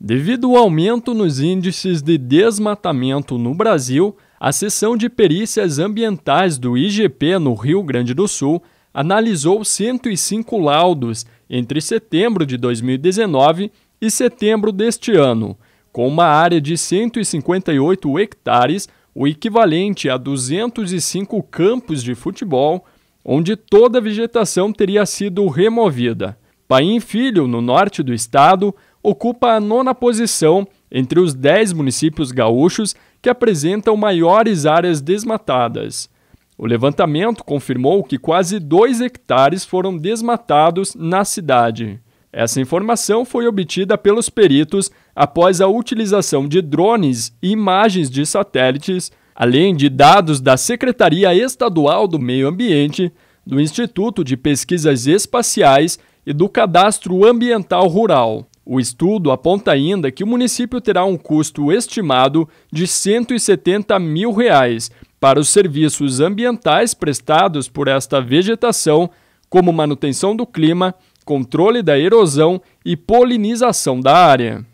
Devido ao aumento nos índices de desmatamento no Brasil, a seção de perícias ambientais do IGP no Rio Grande do Sul analisou 105 laudos entre setembro de 2019 e setembro deste ano, com uma área de 158 hectares, o equivalente a 205 campos de futebol, onde toda a vegetação teria sido removida. Paim Filho, no norte do estado, ocupa a nona posição entre os 10 municípios gaúchos que apresentam maiores áreas desmatadas. O levantamento confirmou que quase 2 hectares foram desmatados na cidade. Essa informação foi obtida pelos peritos após a utilização de drones e imagens de satélites, além de dados da Secretaria Estadual do Meio Ambiente, do Instituto de Pesquisas Espaciais e do Cadastro Ambiental Rural. O estudo aponta ainda que o município terá um custo estimado de 170 mil reais para os serviços ambientais prestados por esta vegetação, como manutenção do clima, controle da erosão e polinização da área.